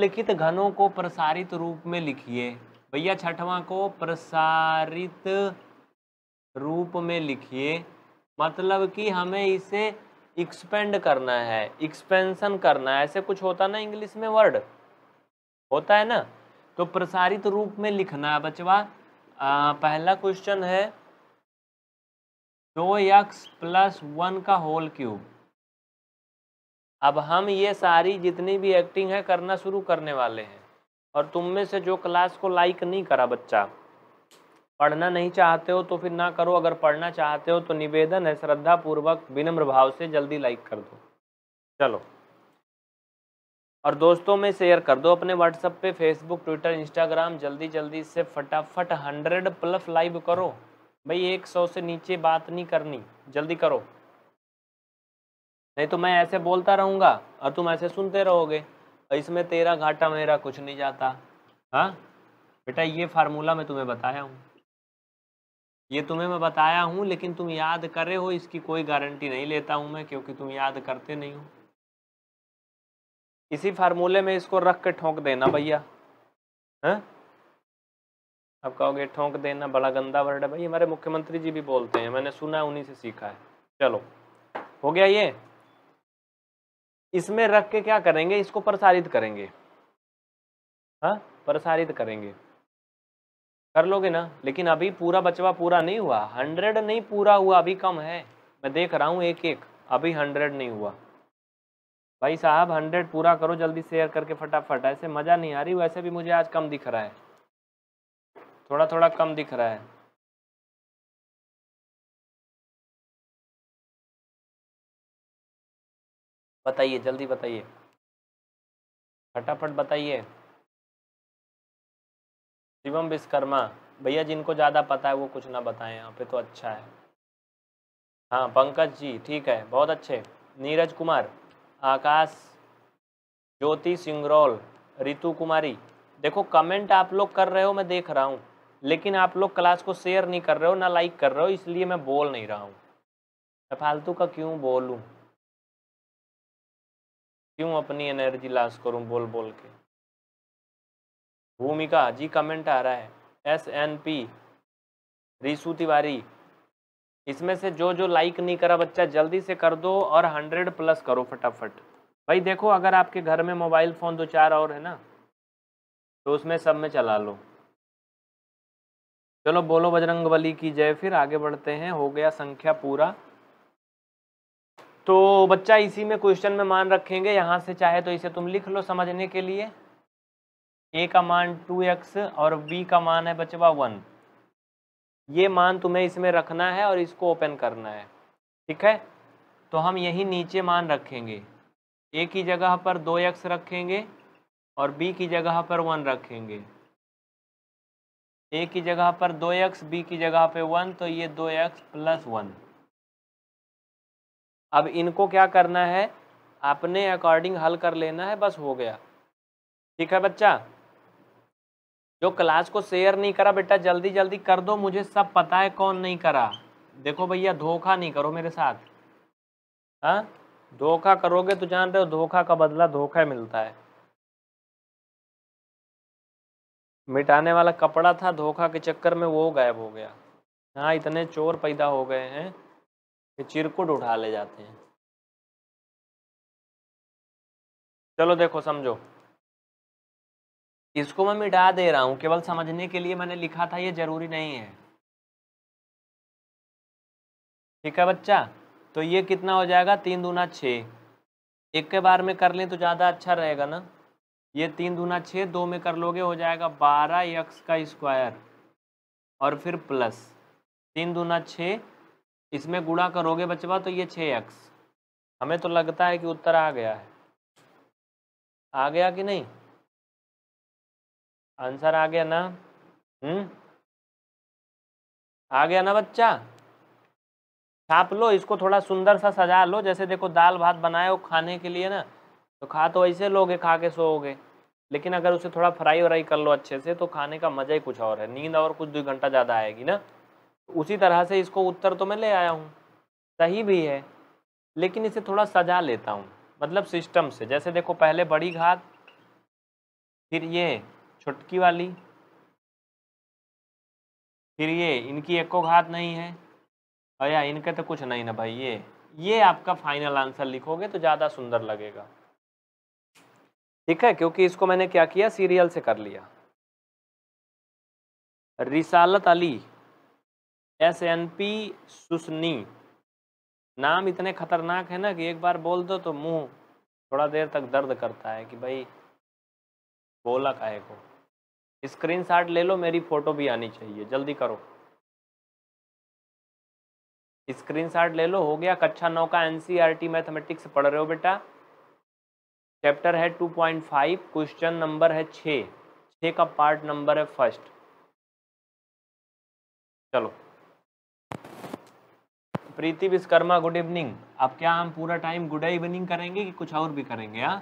निम्नलिखित घनों को प्रसारित रूप में लिखिए भैया छठवां को प्रसारित रूप में लिखिए मतलब कि हमें इसे एक्सपेंड करना है एक्सपेंशन करना है ऐसे कुछ होता ना इंग्लिश में वर्ड होता है ना तो प्रसारित रूप में लिखना है बचवा पहला क्वेश्चन है दो एक्स प्लस वन का होल क्यूब अब हम ये सारी जितनी भी एक्टिंग है करना शुरू करने वाले हैं और तुम में से जो क्लास को लाइक नहीं करा बच्चा पढ़ना नहीं चाहते हो तो फिर ना करो अगर पढ़ना चाहते हो तो निवेदन है श्रद्धापूर्वक विनम्र भाव से जल्दी लाइक कर दो चलो और दोस्तों में शेयर कर दो अपने व्हाट्सएप पे फेसबुक ट्विटर इंस्टाग्राम जल्दी जल्दी इससे फटाफट हंड्रेड प्लस लाइव करो भाई एक सौ से नीचे बात नहीं करनी जल्दी करो नहीं तो मैं ऐसे बोलता रहूँगा और तुम ऐसे सुनते रहोगे इसमें तेरा घाटा मेरा कुछ नहीं जाता हाँ बेटा ये फार्मूला मैं तुम्हें बताया हूँ ये तुम्हें मैं बताया हूँ लेकिन तुम याद करे हो इसकी कोई गारंटी नहीं लेता हूँ मैं क्योंकि तुम याद करते नहीं हो इसी फार्मूले में इसको रख के ठोंक देना भैया अब हाँ? कहोगे ठोंक देना बड़ा गंदा वर्ड है भाई हमारे मुख्यमंत्री जी भी बोलते हैं मैंने सुना है उन्हीं से सीखा है चलो हो गया ये इसमें रख के क्या करेंगे इसको प्रसारित करेंगे हाँ प्रसारित करेंगे कर लोगे ना लेकिन अभी पूरा बचवा पूरा नहीं हुआ हंड्रेड नहीं पूरा हुआ अभी कम है मैं देख रहा हूँ एक एक अभी हंड्रेड नहीं हुआ भाई साहब हंड्रेड पूरा करो जल्दी शेयर करके फटाफट ऐसे मज़ा नहीं आ रही वैसे भी मुझे आज कम दिख रहा है थोड़ा थोड़ा कम दिख रहा है बताइए जल्दी बताइए फटाफट बताइए शिवम विश्वकर्मा भैया जिनको ज़्यादा पता है वो कुछ ना बताएं यहाँ पे तो अच्छा है हाँ पंकज जी ठीक है बहुत अच्छे नीरज कुमार आकाश ज्योति सिंगरौल रितु कुमारी देखो कमेंट आप लोग कर रहे हो मैं देख रहा हूँ लेकिन आप लोग क्लास को शेयर नहीं कर रहे हो ना लाइक कर रहे हो इसलिए मैं बोल नहीं रहा हूँ मैं फालतू का क्यों बोलूँ क्यों अपनी एनर्जी लॉस करूं बोल बोल के भूमिका जी कमेंट आ रहा है S N P Rishu Tiwari इसमें से जो जो लाइक नहीं करा बच्चा जल्दी से कर दो और हंड्रेड प्लस करो फटाफट भाई देखो अगर आपके घर में मोबाइल फ़ोन दो चार और है ना तो उसमें सब में चला लो चलो बोलो बजरंगबली की जय फिर आगे बढ़ते हैं हो गया संख्या पूरा तो बच्चा इसी में क्वेश्चन में मान रखेंगे यहाँ से चाहे तो इसे तुम लिख लो समझने के लिए ए का मान टू एक्स और बी का मान है बचवा वन ये मान तुम्हें इसमें रखना है और इसको ओपन करना है ठीक है तो हम यही नीचे मान रखेंगे ए की जगह पर दो एक्स रखेंगे और बी की जगह पर वन रखेंगे ए की जगह पर दो एक्स बी की जगह पे वन तो ये दो एक्स प्लस वन अब इनको क्या करना है अपने अकॉर्डिंग हल कर लेना है बस हो गया ठीक है बच्चा जो क्लास को शेयर नहीं करा बेटा जल्दी जल्दी कर दो मुझे सब पता है कौन नहीं करा देखो भैया धोखा नहीं करो मेरे साथ हाँ धोखा करोगे तो जान रहे हो धोखा का बदला धोखा मिलता है मिटाने वाला कपड़ा था धोखा के चक्कर में वो गायब हो गया हाँ इतने चोर पैदा हो गए हैं चिरकुट उठा ले जाते हैं चलो देखो समझो इसको मैं मिटा दे रहा हूं केवल समझने के लिए मैंने लिखा था ये जरूरी नहीं है ठीक है बच्चा तो ये कितना हो जाएगा तीन दूना छ एक के बार में कर लें तो ज़्यादा अच्छा रहेगा ना ये तीन दूना छ दो में कर लोगे हो जाएगा बारह यक्स का स्क्वायर और फिर प्लस तीन दूना छः इसमें गुणा करोगे बचवा तो ये छः एक्स हमें तो लगता है कि उत्तर आ गया है आ गया कि नहीं आंसर आ गया ना हम्म आ गया ना बच्चा छाप लो इसको थोड़ा सुंदर सा सजा लो जैसे देखो दाल भात बनाए हो खाने के लिए ना तो खा तो ऐसे लोगे खा के सोओगे लेकिन अगर उसे थोड़ा फ्राई व्राई कर लो अच्छे से तो खाने का मज़ा ही कुछ और है नींद और कुछ दो घंटा ज़्यादा आएगी ना उसी तरह से इसको उत्तर तो मैं ले आया हूँ सही भी है लेकिन इसे थोड़ा सजा लेता हूँ मतलब सिस्टम से जैसे देखो पहले बड़ी घात फिर ये छुटकी वाली फिर ये इनकी एको घात नहीं है भैया इनके तो कुछ नहीं ना भाई ये ये आपका फाइनल आंसर लिखोगे तो ज़्यादा सुंदर लगेगा ठीक है क्योंकि इसको मैंने क्या किया सीरियल से कर लिया Risalat Ali S N P Susni नाम इतने खतरनाक है ना कि एक बार बोल दो तो मुंह थोड़ा देर तक दर्द करता है कि भाई बोला काहे को स्क्रीन शॉट ले लो मेरी फ़ोटो भी आनी चाहिए जल्दी करो स्क्रीन शॉट ले लो हो गया कक्षा नौ का एनसीईआरटी e मैथमेटिक्स पढ़ रहे हो बेटा चैप्टर है two point five question number है छः छः का पार्ट नंबर है फर्स्ट चलो प्रीति विश्वकर्मा गुड इवनिंग अब क्या हम पूरा टाइम गुड इवनिंग करेंगे कि कुछ और भी करेंगे हाँ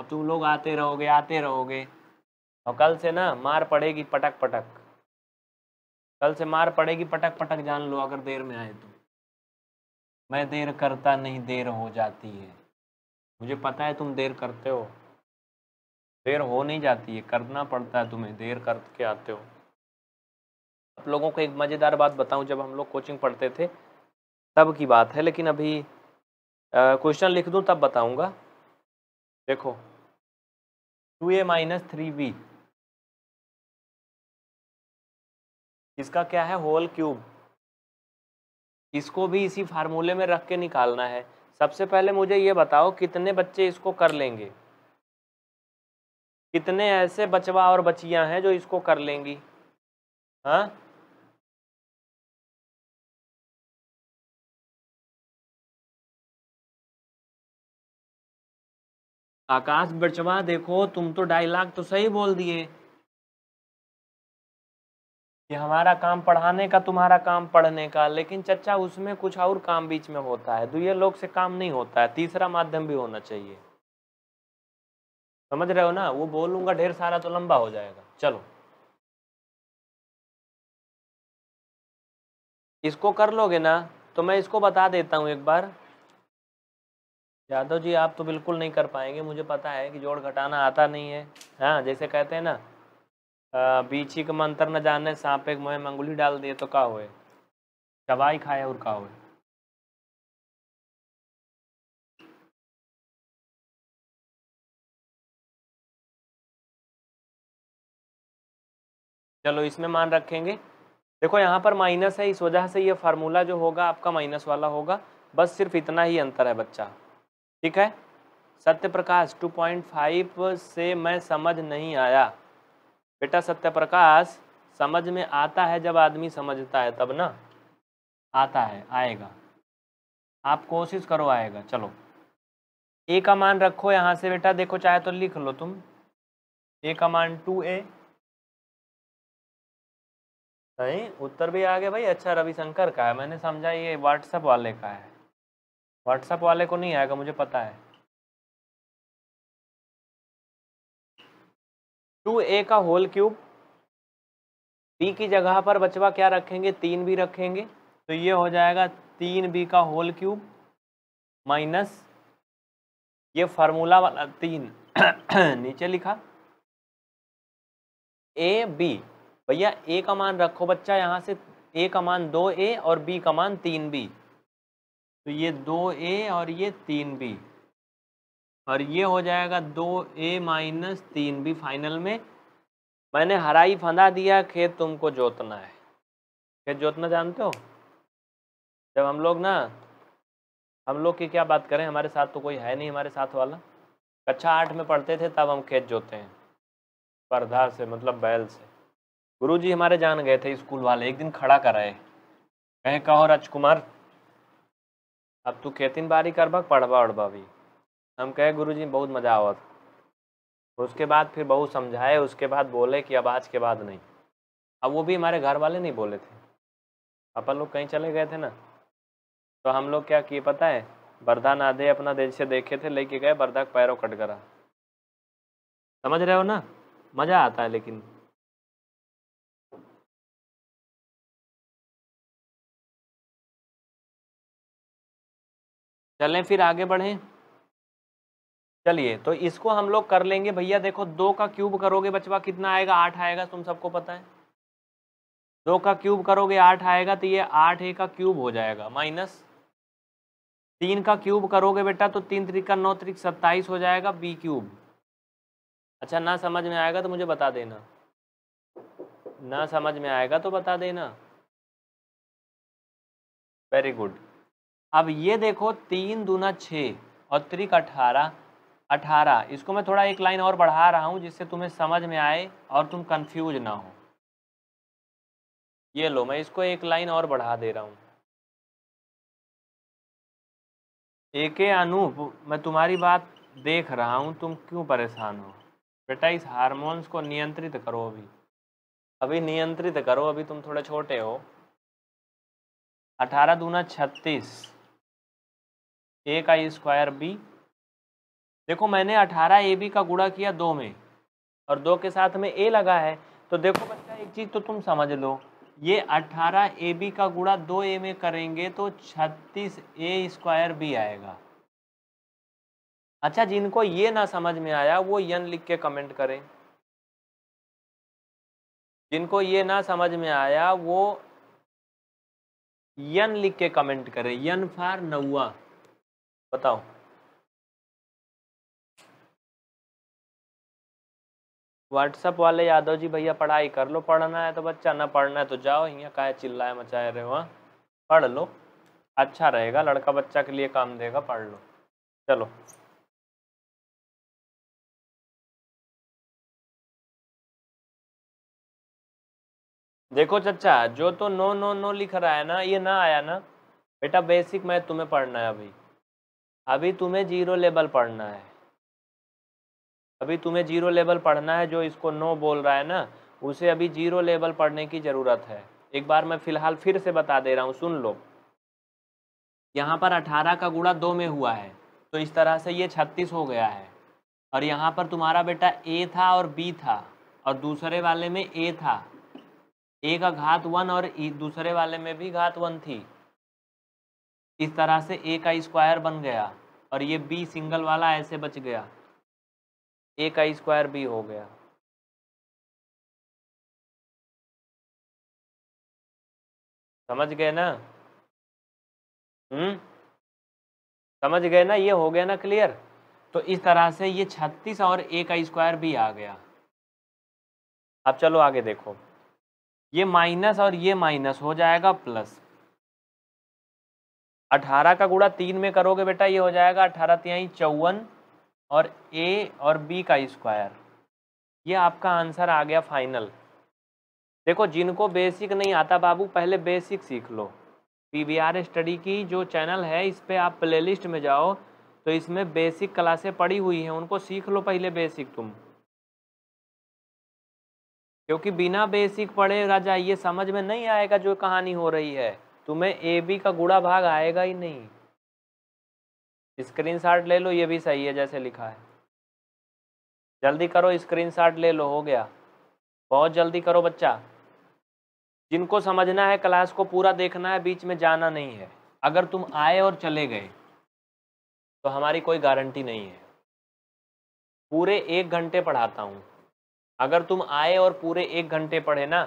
अब तुम लोग आते रहोगे आते रहोगे और कल से ना मार पड़ेगी पटक पटक कल से मार पड़ेगी पटक पटक जान लो अगर देर में आए तो मैं देर करता नहीं देर हो जाती है मुझे पता है तुम देर करते हो देर हो नहीं जाती है करना पड़ता है तुम्हें देर करके आते हो आप लोगों को एक मज़ेदार बात बताऊं जब हम लोग कोचिंग पढ़ते थे तब की बात है लेकिन अभी क्वेश्चन लिख दूँ तब बताऊँगा देखो two a minus three b इसका क्या है होल क्यूब इसको भी इसी फार्मूले में रख के निकालना है सबसे पहले मुझे ये बताओ कितने बच्चे इसको कर लेंगे कितने ऐसे बचवा और बचियां हैं जो इसको कर लेंगी हाँ आकाश बचवा देखो तुम तो डायलॉग तो सही बोल दिए ये हमारा काम पढ़ाने का तुम्हारा काम पढ़ने का लेकिन चचा उसमें कुछ और काम बीच में होता है दुए लोग से काम नहीं होता है तीसरा माध्यम भी होना चाहिए समझ रहे हो ना वो बोलूंगा ढेर सारा तो लंबा हो जाएगा चलो इसको कर लोगे ना तो मैं इसको बता देता हूं एक बार यादव जी आप तो बिल्कुल नहीं कर पाएंगे मुझे पता है कि जोड़ घटाना आता नहीं है हाँ जैसे कहते हैं ना ही का मंत्र न जाने सांप एक में मंगुली डाल दिए तो का हुए दवाई खाए और का हुए चलो इसमें मान रखेंगे देखो यहाँ पर माइनस है इस वजह से ये फार्मूला जो होगा आपका माइनस वाला होगा बस सिर्फ इतना ही अंतर है बच्चा ठीक है सत्य प्रकाश टू पॉइंट फाइव से मैं समझ नहीं आया बेटा सत्य प्रकाश समझ में आता है जब आदमी समझता है तब ना आता है आएगा आप कोशिश करो आएगा चलो ए का मान रखो यहाँ से बेटा देखो चाहे तो लिख लो तुम ए का मान टू ए सही उत्तर भी आ गया भाई अच्छा रविशंकर का है मैंने समझा ये व्हाट्सएप वाले का है व्हाट्सएप वाले को नहीं आएगा मुझे पता है टू ए का होल क्यूब बी की जगह पर बचवा क्या रखेंगे तीन बी रखेंगे तो ये हो जाएगा तीन बी का होल क्यूब माइनस ये फार्मूला वाला तीन नीचे लिखा ए बी भैया ए का मान रखो बच्चा यहाँ से ए का मान दो ए और बी का मान तीन बी तो ये दो ए और ये तीन बी और ये हो जाएगा दो ए माइनस तीन बी फाइनल में मैंने हराई फंदा दिया खेत तुमको जोतना है खेत जोतना जानते हो जब हम लोग ना हम लोग की क्या बात करें हमारे साथ तो कोई है नहीं हमारे साथ वाला कक्षा आठ में पढ़ते थे तब हम खेत जोते हैं पर्धा से मतलब बैल से गुरुजी हमारे जान गए थे स्कूल वाले एक दिन खड़ा कराए कहे कहो राजकुमार अब तू खेती बारी बा पढ़बा उढ़बा भी हम कहे गुरु जी बहुत मज़ा आवत उसके बाद फिर बहुत समझाए उसके बाद बोले कि अब आज के बाद नहीं अब वो भी हमारे घर वाले नहीं बोले थे अपन लोग कहीं चले गए थे ना तो हम लोग क्या किए पता है बरदा नादे अपना दिल से देखे थे लेके गए बरदा पैरों कट गा समझ रहे हो ना मज़ा आता है लेकिन चलें फिर आगे बढ़ें चलिए तो इसको हम लोग कर लेंगे भैया देखो दो का क्यूब करोगे बचवा कितना आएगा आठ आएगा तुम सबको पता है दो का क्यूब करोगे आठ आएगा तो ये आठ ए का क्यूब हो जाएगा माइनस तीन का क्यूब करोगे बेटा तो तीन त्रिक का नौ त्रिक सत्ताईस हो जाएगा बी क्यूब अच्छा ना समझ में आएगा तो मुझे बता देना ना समझ में आएगा तो बता देना वेरी गुड अब ये देखो तीन दूना छः और त्रिक अठारह अठारह इसको मैं थोड़ा एक लाइन और बढ़ा रहा हूँ जिससे तुम्हें समझ में आए और तुम कंफ्यूज ना हो ये लो मैं इसको एक लाइन और बढ़ा दे रहा हूँ एक अनूप मैं तुम्हारी बात देख रहा हूँ तुम क्यों परेशान हो बेटा इस हारमोन्स को नियंत्रित करो अभी अभी नियंत्रित करो अभी तुम थोड़े छोटे हो अठारह दूना छत्तीस ए का स्क्वायर e बी देखो मैंने अठारह ए बी का गुड़ा किया दो में और दो के साथ में ए लगा है तो देखो बच्चा एक चीज़ तो तुम समझ लो ये अठारह ए बी का गुड़ा दो ए में करेंगे तो छत्तीस ए स्क्वायर बी आएगा अच्छा जिनको ये ना समझ में आया वो यन लिख के कमेंट करें जिनको ये ना समझ में आया वो यन लिख के कमेंट करें यन फार नौवा बताओ व्हाट्सएप वाले यादव जी भैया पढ़ाई कर लो पढ़ना है तो बच्चा ना पढ़ना है तो जाओ यहाँ का चिल्लाए मचाए रहे हो हाँ? पढ़ लो अच्छा रहेगा लड़का बच्चा के लिए काम देगा पढ़ लो चलो देखो चचा जो तो नो नो नो लिख रहा है ना ये ना आया ना बेटा बेसिक मैथ तुम्हें पढ़ना है अभी अभी तुम्हें जीरो लेवल पढ़ना है अभी तुम्हें जीरो लेवल पढ़ना है जो इसको नो बोल रहा है ना उसे अभी जीरो लेवल पढ़ने की ज़रूरत है एक बार मैं फ़िलहाल फिर से बता दे रहा हूँ सुन लो यहाँ पर अठारह का गुड़ा दो में हुआ है तो इस तरह से ये छत्तीस हो गया है और यहाँ पर तुम्हारा बेटा ए था और बी था और दूसरे वाले में ए था ए का घात वन और दूसरे वाले में भी घात वन थी इस तरह से ए का स्क्वायर बन गया और ये बी सिंगल वाला ऐसे बच गया ए का स्क्वायर बी हो गया समझ गए ना हम्म समझ गए ना ये हो गया ना क्लियर तो इस तरह से ये छत्तीस और ए का स्क्वायर भी आ गया अब चलो आगे देखो ये माइनस और ये माइनस हो जाएगा प्लस अठारह का गुड़ा तीन में करोगे बेटा ये हो जाएगा अठारह तिहाई चौवन और ए और बी का स्क्वायर ये आपका आंसर आ गया फाइनल देखो जिनको बेसिक नहीं आता बाबू पहले बेसिक सीख लो पी स्टडी की जो चैनल है इस पर आप प्लेलिस्ट में जाओ तो इसमें बेसिक क्लासें पड़ी हुई हैं उनको सीख लो पहले बेसिक तुम क्योंकि बिना बेसिक पढ़े राजा ये समझ में नहीं आएगा जो कहानी हो रही है तुम्हें ए बी का गुड़ा भाग आएगा ही नहीं स्क्रीनशॉट ले लो ये भी सही है जैसे लिखा है जल्दी करो शॉट ले लो हो गया बहुत जल्दी करो बच्चा जिनको समझना है क्लास को पूरा देखना है बीच में जाना नहीं है अगर तुम आए और चले गए तो हमारी कोई गारंटी नहीं है पूरे एक घंटे पढ़ाता हूँ अगर तुम आए और पूरे एक घंटे पढ़े ना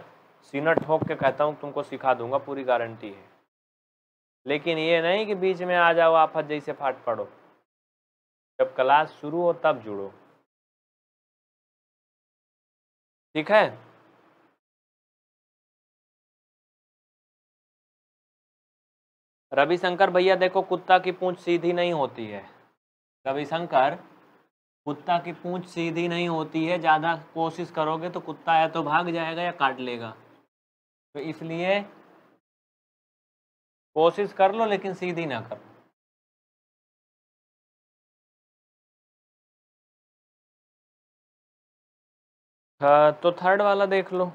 सीना ठोक के कहता हूँ तुमको सिखा दूंगा पूरी गारंटी है लेकिन ये नहीं कि बीच में आ जाओ आफत जैसे फाट पड़ो जब क्लास शुरू हो तब जुड़ो ठीक है रविशंकर भैया देखो कुत्ता की पूंछ सीधी नहीं होती है रविशंकर कुत्ता की पूंछ सीधी नहीं होती है ज़्यादा कोशिश करोगे तो कुत्ता या तो भाग जाएगा या काट लेगा तो इसलिए कोशिश कर लो लेकिन सीधी ना करो अच्छा, तो थर्ड वाला देख लो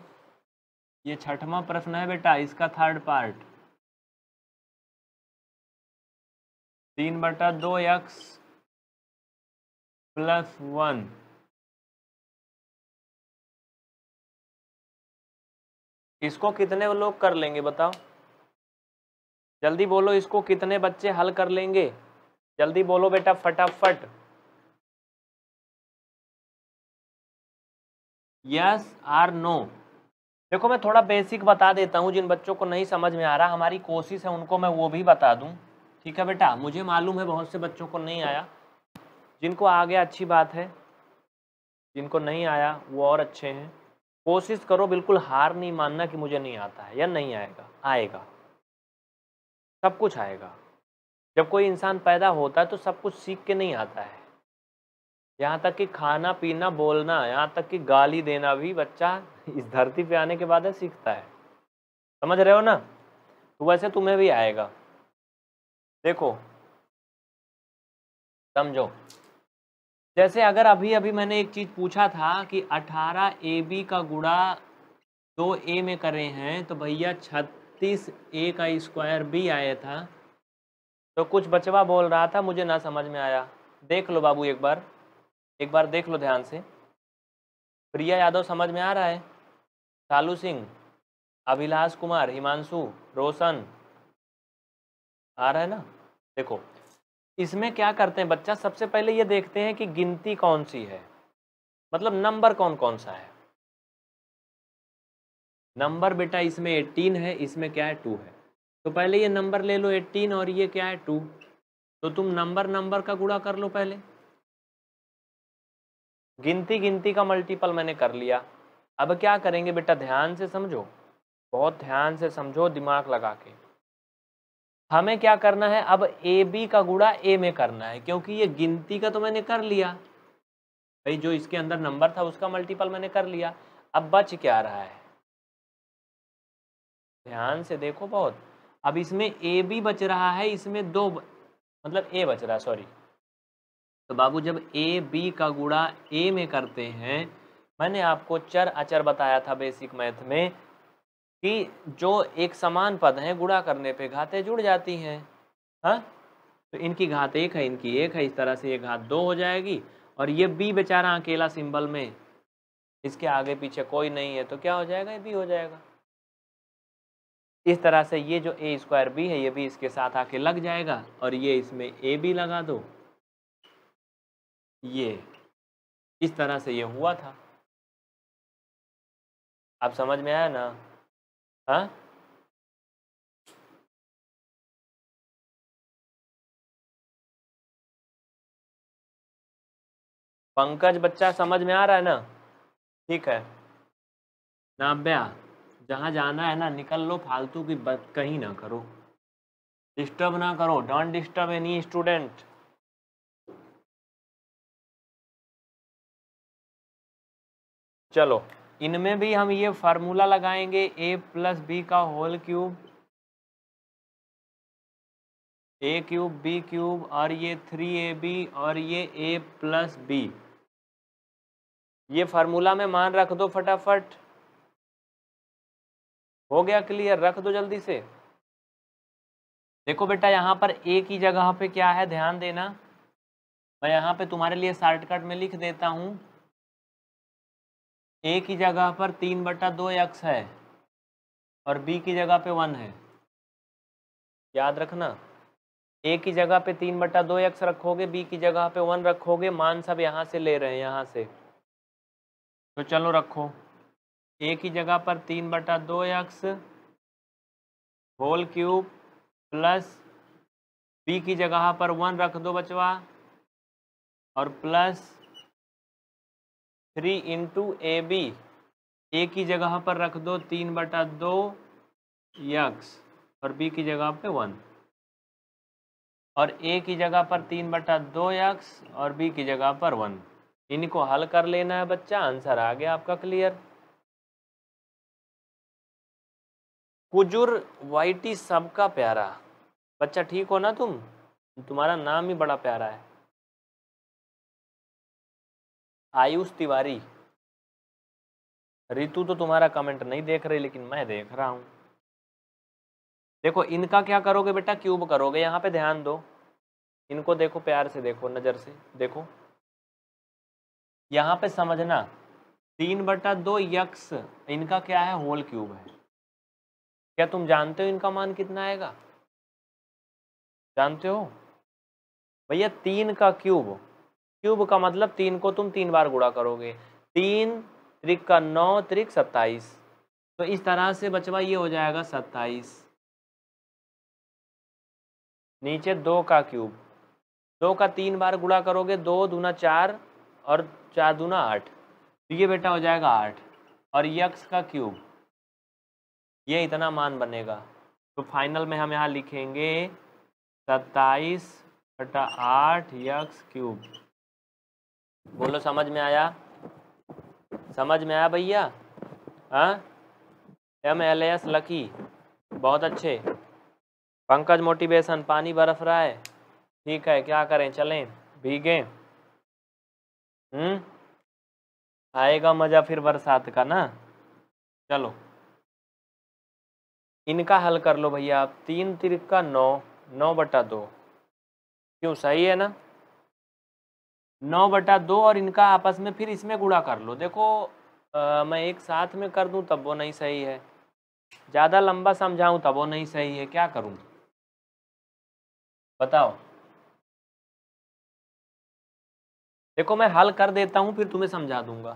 ये छठवा प्रश्न है बेटा इसका थर्ड पार्ट तीन बटा दो एक्स प्लस वन इसको कितने लोग कर लेंगे बताओ जल्दी बोलो इसको कितने बच्चे हल कर लेंगे जल्दी बोलो बेटा फटाफट यस आर नो देखो मैं थोड़ा बेसिक बता देता हूँ जिन बच्चों को नहीं समझ में आ रहा हमारी कोशिश है उनको मैं वो भी बता दूँ ठीक है बेटा मुझे मालूम है बहुत से बच्चों को नहीं आया जिनको आ गया अच्छी बात है जिनको नहीं आया वो और अच्छे हैं कोशिश करो बिल्कुल हार नहीं मानना कि मुझे नहीं आता है या नहीं आएगा आएगा सब कुछ आएगा जब कोई इंसान पैदा होता है तो सब कुछ सीख के नहीं आता है यहाँ तक कि खाना पीना बोलना यहाँ तक कि गाली देना भी बच्चा इस धरती पे आने के बाद है सीखता है समझ रहे हो ना तो वैसे तुम्हें भी आएगा देखो समझो जैसे अगर अभी अभी मैंने एक चीज़ पूछा था कि 18 ए बी का गुड़ा दो ए में करे हैं तो भैया 36 ए का स्क्वायर बी आया था तो कुछ बचवा बोल रहा था मुझे ना समझ में आया देख लो बाबू एक बार एक बार देख लो ध्यान से प्रिया यादव समझ में आ रहा है शालू सिंह अभिलाष कुमार हिमांशु रोशन आ रहा है ना देखो इसमें क्या करते हैं बच्चा सबसे पहले ये देखते हैं कि गिनती कौन सी है मतलब नंबर कौन कौन सा है नंबर बेटा इसमें एट्टीन है इसमें क्या है टू है तो पहले ये नंबर ले लो एट्टीन और ये क्या है टू तो तुम नंबर नंबर का गुड़ा कर लो पहले गिनती गिनती का मल्टीपल मैंने कर लिया अब क्या करेंगे बेटा ध्यान से समझो बहुत ध्यान से समझो दिमाग लगा के हमें क्या करना है अब ए बी का गुड़ा ए में करना है क्योंकि ये गिनती का तो मैंने कर लिया भाई जो इसके अंदर नंबर था उसका मल्टीपल मैंने कर लिया अब बच क्या रहा है ध्यान से देखो बहुत अब इसमें ए बी बच रहा है इसमें दो ब... मतलब ए बच रहा है सॉरी तो बाबू जब ए बी का गुड़ा ए में करते हैं मैंने आपको चर अचर बताया था बेसिक मैथ में कि जो एक समान पद हैं गुड़ा करने पे घातें जुड़ जाती हैं हाँ तो इनकी घात एक है इनकी एक है इस तरह से ये घात दो हो जाएगी और ये बी बेचारा अकेला सिंबल में इसके आगे पीछे कोई नहीं है तो क्या हो जाएगा ये बी हो जाएगा इस तरह से ये जो ए स्क्वायर बी है ये भी इसके साथ आके लग जाएगा और ये इसमें ए बी लगा दो ये इस तरह से ये हुआ था आप समझ में आया ना हाँ? पंकज बच्चा समझ में आ रहा है ना ठीक है नाब्या जहां जाना है ना निकल लो फालतू की बात कहीं ना करो डिस्टर्ब ना करो डोंट डिस्टर्ब एनी स्टूडेंट चलो इनमें भी हम ये फार्मूला लगाएंगे ए प्लस बी का whole cube a cube b cube और ये थ्री ए बी और ये ए प्लस बी ये फार्मूला में मान रख दो फटाफट हो गया क्लियर रख दो जल्दी से देखो बेटा यहाँ पर ए की जगह पे क्या है ध्यान देना मैं यहाँ पे तुम्हारे लिए शॉर्टकट में लिख देता हूँ ए की जगह पर तीन बटा दो एक्स है और बी की जगह पे वन है याद रखना ए की जगह पे तीन बटा दो एक्स रखोगे बी की जगह पे वन रखोगे मान सब यहाँ से ले रहे हैं यहाँ से तो चलो रखो ए की जगह पर तीन बटा दो x whole cube plus b की जगह पर वन रख दो बचवा और plus three into a b a की जगह पर रख दो तीन बटा दो यक्स और बी की जगह पे वन और ए की जगह पर तीन बटा दो यक्स और बी की जगह पर वन इनको हल कर लेना है बच्चा आंसर आ गया आपका क्लियर कुजुर वाइटी सबका प्यारा बच्चा ठीक हो ना तुम तुम्हारा नाम ही बड़ा प्यारा है आयुष तिवारी रितु तो तुम्हारा कमेंट नहीं देख रही लेकिन मैं देख रहा हूं देखो इनका क्या करोगे बेटा क्यूब करोगे यहां पे ध्यान दो इनको देखो प्यार से देखो नज़र से देखो यहाँ पे समझना तीन बटा दो यक्स इनका क्या है होल क्यूब है क्या तुम जानते हो इनका मान कितना आएगा जानते हो भैया तीन का क्यूब क्यूब का मतलब तीन को तुम तीन बार गुड़ा करोगे तीन त्रिक का नौ त्रिक सत्ताईस तो इस तरह से बचवा ये हो जाएगा सत्ताईस नीचे दो का क्यूब दो का तीन बार गुड़ा करोगे दो दूना चार और चार दूना आठ तो ये बेटा हो जाएगा आठ और यक्स का क्यूब ये इतना मान बनेगा तो फाइनल में हम यहाँ लिखेंगे सत्ताईस बटा आठ यक्स क्यूब बोलो समझ में आया समझ में आया भैया हाँ एम एल एस लकी बहुत अच्छे पंकज मोटिवेशन पानी बर्फ रहा है ठीक है क्या करें चलें भीगे हम्म आएगा मज़ा फिर बरसात का ना चलो इनका हल कर लो भैया आप तीन तिर का नौ नौ बटा दो क्यों सही है ना नौ बटा दो और इनका आपस में फिर इसमें गुड़ा कर लो देखो आ, मैं एक साथ में कर दूं तब वो नहीं सही है ज़्यादा लंबा समझाऊं तब वो नहीं सही है क्या करूं बताओ देखो मैं हल कर देता हूं फिर तुम्हें समझा दूंगा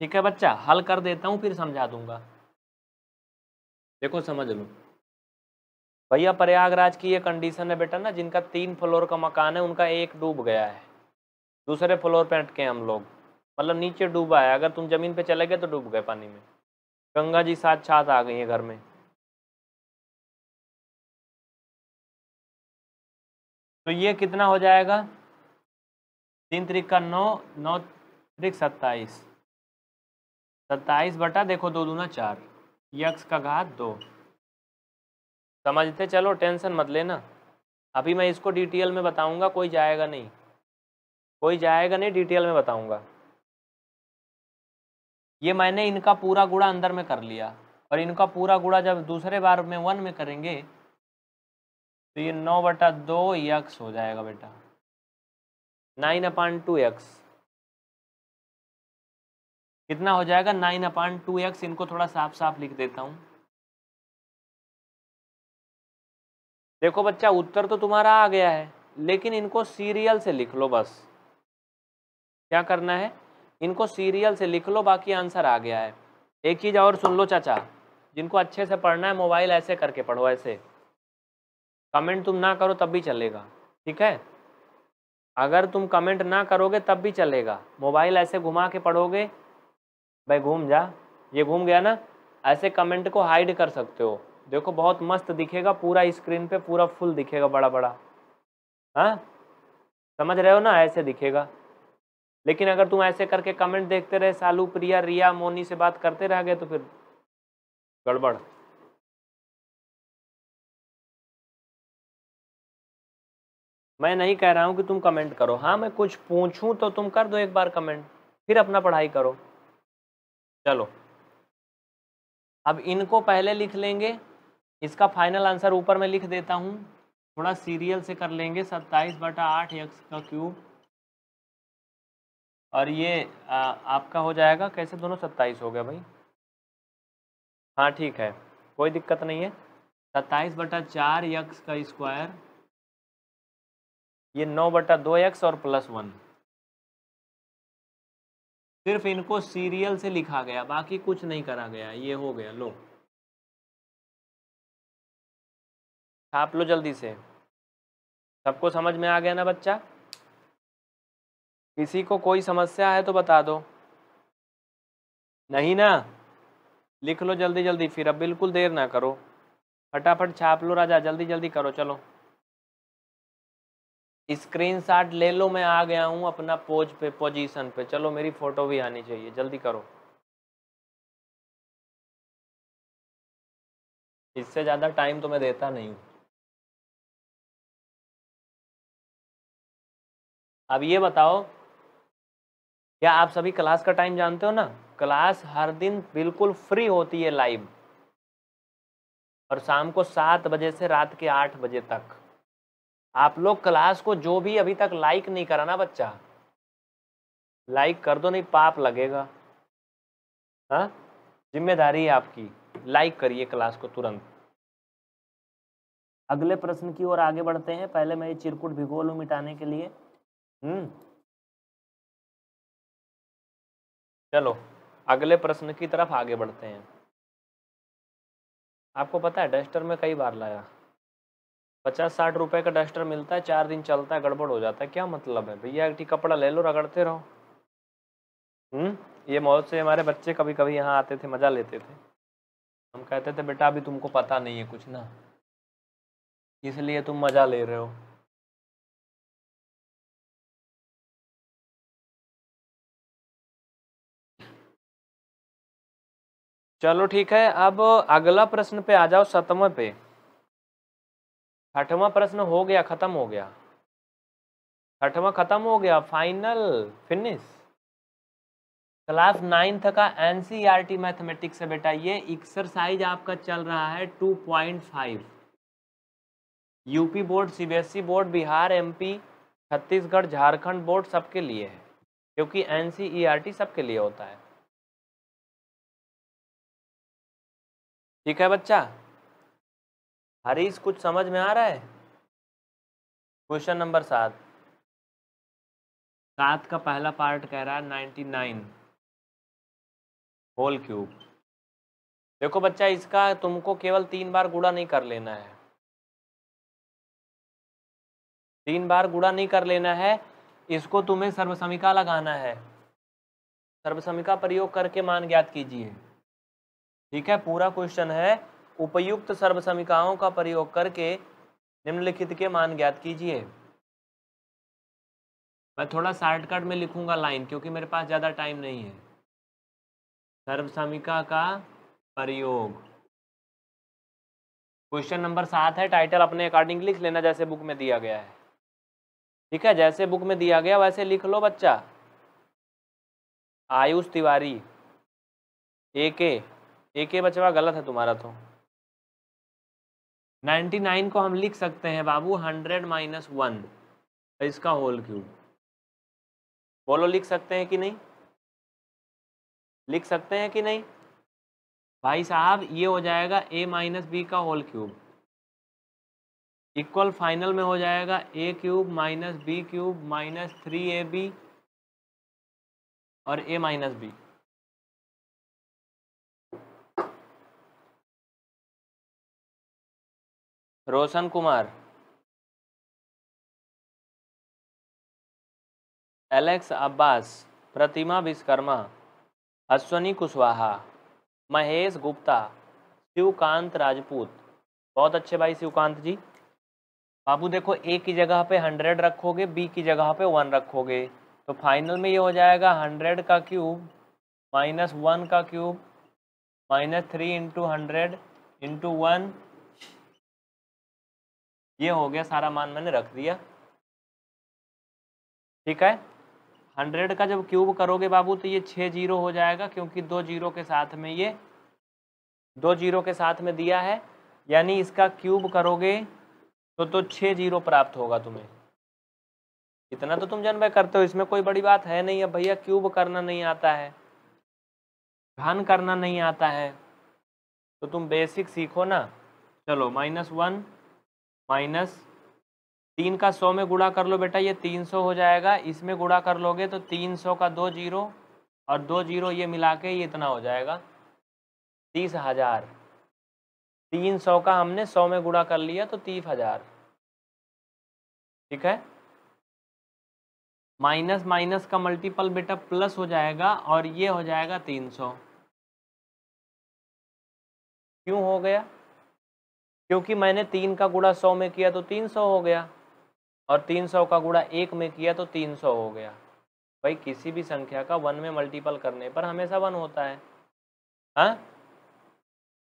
ठीक है बच्चा हल कर देता हूं फिर समझा दूंगा देखो समझ लो भैया प्रयागराज की ये कंडीशन है बेटा ना जिनका तीन फ्लोर का मकान है उनका एक डूब गया है दूसरे फ्लोर पे अटके हम लोग मतलब नीचे डूबा है अगर तुम ज़मीन पे चले गए तो डूब गए पानी में गंगा जी छात आ गई है घर में तो ये कितना हो जाएगा तीन तरीक का नौ नौ तरीक सत्ताईस सत्ताईस बटा देखो दो दूना चार यक्ष का घात दो समझते चलो टेंशन मत लेना अभी मैं इसको डिटेल में बताऊंगा कोई जाएगा नहीं कोई जाएगा नहीं डिटेल में बताऊंगा ये मैंने इनका पूरा गुड़ा अंदर में कर लिया और इनका पूरा गुड़ा जब दूसरे बार में वन में करेंगे तो ये नौ बटा दो यक्स हो जाएगा बेटा नाइन अपान टू यक्स कितना हो जाएगा नाइन अपान टू यक्स इनको थोड़ा साफ साफ लिख देता हूँ देखो बच्चा उत्तर तो तुम्हारा आ गया है लेकिन इनको सीरियल से लिख लो बस क्या करना है इनको सीरियल से लिख लो बाकी आंसर आ गया है एक चीज़ और सुन लो चाचा जिनको अच्छे से पढ़ना है मोबाइल ऐसे करके पढ़ो ऐसे कमेंट तुम ना करो तब भी चलेगा ठीक है अगर तुम कमेंट ना करोगे तब भी चलेगा मोबाइल ऐसे घुमा के पढ़ोगे भाई घूम जा ये घूम गया ना ऐसे कमेंट को हाइड कर सकते हो देखो बहुत मस्त दिखेगा पूरा स्क्रीन पे पूरा फुल दिखेगा बड़ा बड़ा हाँ समझ रहे हो ना ऐसे दिखेगा लेकिन अगर तुम ऐसे करके कमेंट देखते रहे सालू प्रिया रिया मोनी से बात करते रह गए तो फिर गड़बड़ मैं नहीं कह रहा हूँ कि तुम कमेंट करो हाँ मैं कुछ पूछूँ तो तुम कर दो एक बार कमेंट फिर अपना पढ़ाई करो चलो अब इनको पहले लिख लेंगे इसका फाइनल आंसर ऊपर मैं लिख देता हूँ थोड़ा सीरियल से कर लेंगे सत्ताईस बटा आठ एक्स का क्यूब और ये आ, आपका हो जाएगा कैसे दोनों सत्ताईस हो गया भाई हाँ ठीक है कोई दिक्कत नहीं है सत्ताईस बटा चार यक्स का स्क्वायर ये नौ बटा दो एक्स और प्लस वन सिर्फ इनको सीरियल से लिखा गया बाकी कुछ नहीं करा गया ये हो गया लो छाप लो जल्दी से सबको समझ में आ गया ना बच्चा किसी को कोई समस्या है तो बता दो नहीं ना लिख लो जल्दी जल्दी फिर अब बिल्कुल देर ना करो फटाफट छाप लो राजा जल्दी जल्दी करो चलो स्क्रीनशॉट ले लो मैं आ गया हूँ अपना पोज पे पोजीशन पे चलो मेरी फ़ोटो भी आनी चाहिए जल्दी करो इससे ज़्यादा टाइम तो मैं देता नहीं हूँ अब ये बताओ क्या आप सभी क्लास का टाइम जानते हो ना क्लास हर दिन बिल्कुल फ्री होती है लाइव और शाम को सात बजे से रात के आठ बजे तक आप लोग क्लास को जो भी अभी तक लाइक नहीं करा ना बच्चा लाइक कर दो नहीं पाप लगेगा हाँ जिम्मेदारी है आपकी लाइक करिए क्लास को तुरंत अगले प्रश्न की ओर आगे बढ़ते हैं पहले मैं ये चिरकुट भिगोल हूँ मिटाने के लिए हम्म चलो अगले प्रश्न की तरफ आगे बढ़ते हैं आपको पता है डस्टर में कई बार लाया पचास साठ रुपए का डस्टर मिलता है चार दिन चलता है गड़बड़ हो जाता है क्या मतलब है भैया एक कपड़ा ले लो रगड़ते रहो हम्म ये मौत से हमारे बच्चे कभी कभी यहाँ आते थे मजा लेते थे हम कहते थे बेटा अभी तुमको पता नहीं है कुछ ना इसलिए तुम मजा ले रहे हो चलो ठीक है अब अगला प्रश्न पे आ जाओ सतवा पे आठवा प्रश्न हो गया खत्म हो गया आठवा खत्म हो गया फाइनल फिनिश क्लास नाइन्थ का एनसीईआरटी e मैथमेटिक्स है बेटा ये एक्सरसाइज आपका चल रहा है two point five UP board CBSE board Bihar MP Chhattisgarh Jharkhand board सबके लिए है क्योंकि एनसीईआरटी e सबके लिए होता है ठीक है बच्चा हरीश कुछ समझ में आ रहा है क्वेश्चन नंबर सात सात का पहला पार्ट कह रहा है नाइन्टी नाइन होल क्यूब देखो बच्चा इसका तुमको केवल तीन बार गुड़ा नहीं कर लेना है तीन बार गुड़ा नहीं कर लेना है इसको तुम्हें सर्वसमिका लगाना है सर्वसमिका प्रयोग करके मान ज्ञात कीजिए ठीक है पूरा क्वेश्चन है उपयुक्त सर्वसमिकाओं का प्रयोग करके निम्नलिखित के मान ज्ञात कीजिए मैं थोड़ा शॉर्टकट में लिखूंगा लाइन क्योंकि मेरे पास ज़्यादा टाइम नहीं है सर्वसमिका का प्रयोग क्वेश्चन नंबर सात है टाइटल अपने अकॉर्डिंग लिख लेना जैसे बुक में दिया गया है ठीक है जैसे बुक में दिया गया वैसे लिख लो बच्चा आयुष तिवारी ए के एक के बचवा गलत है तुम्हारा तो 99 को हम लिख सकते हैं बाबू 100 माइनस वन तो इसका होल क्यूब बोलो लिख सकते हैं कि नहीं लिख सकते हैं कि नहीं भाई साहब ये हो जाएगा a माइनस बी का होल क्यूब इक्वल फाइनल में हो जाएगा a cube minus b cube minus three a b और a minus b Roshan Kumar Alex Abbas Pratima Vishwakarma Ashwani Kushwaha Mahesh Gupta Shivkant Rajput बहुत अच्छे भाई शिवकांत जी बाबू देखो ए की जगह पे हंड्रेड रखोगे बी की जगह पे वन रखोगे तो फाइनल में ये हो जाएगा हंड्रेड का क्यूब माइनस वन का cube minus three into hundred into one ये हो गया सारा मान मैंने रख दिया ठीक है हंड्रेड का जब क्यूब करोगे बाबू तो ये छः जीरो हो जाएगा क्योंकि दो जीरो के साथ में ये दो जीरो के साथ में दिया है यानी इसका क्यूब करोगे तो तो छः जीरो प्राप्त होगा तुम्हें इतना तो तुम भाई करते हो इसमें कोई बड़ी बात है नहीं अब भैया क्यूब करना नहीं आता है घन करना नहीं आता है तो तुम बेसिक सीखो ना चलो माइनस वन माइनस तीन का सौ में गुड़ा कर लो बेटा ये तीन सौ हो जाएगा इसमें गुड़ा कर लोगे तो तीन सौ का दो जीरो और दो जीरो ये मिला के ये इतना हो जाएगा तीस हजार तीन सौ का हमने सौ में गुड़ा कर लिया तो तीस हजार ठीक है माइनस माइनस का मल्टीपल बेटा प्लस हो जाएगा और ये हो जाएगा तीन सौ क्यों हो गया क्योंकि मैंने तीन का गुड़ा सौ में किया तो तीन सौ हो गया और तीन सौ का गुड़ा एक में किया तो तीन सौ हो गया भाई किसी भी संख्या का वन में मल्टीपल करने पर हमेशा वन होता है हा?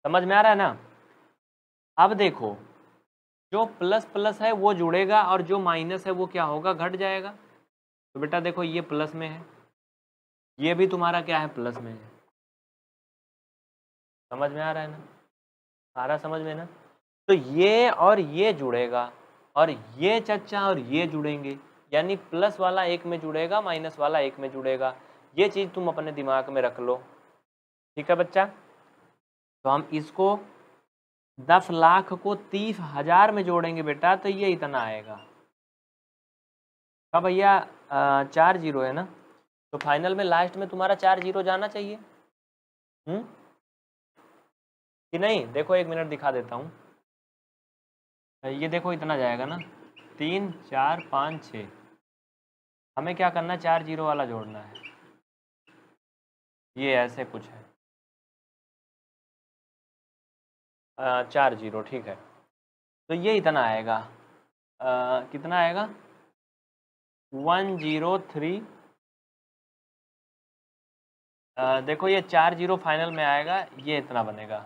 समझ में आ रहा है ना अब देखो जो प्लस प्लस है वो जुड़ेगा और जो माइनस है वो क्या होगा घट जाएगा तो बेटा देखो ये प्लस में है ये भी तुम्हारा क्या है प्लस में है समझ में आ रहा है ना सारा समझ में ना तो ये और ये जुड़ेगा और ये चचा और ये जुड़ेंगे यानी प्लस वाला एक में जुड़ेगा माइनस वाला एक में जुड़ेगा ये चीज़ तुम अपने दिमाग में रख लो ठीक है बच्चा तो हम इसको दस लाख को तीस हजार में जोड़ेंगे बेटा तो ये इतना आएगा हाँ भैया चार जीरो है ना तो फाइनल में लास्ट में तुम्हारा चार जीरो जाना चाहिए हम्म कि नहीं देखो एक मिनट दिखा देता हूँ ये देखो इतना जाएगा ना तीन चार पाँच छ हमें क्या करना है चार जीरो वाला जोड़ना है ये ऐसे कुछ है आ, चार जीरो ठीक है तो ये इतना आएगा आ, कितना आएगा वन जीरो थ्री देखो ये चार जीरो फाइनल में आएगा ये इतना बनेगा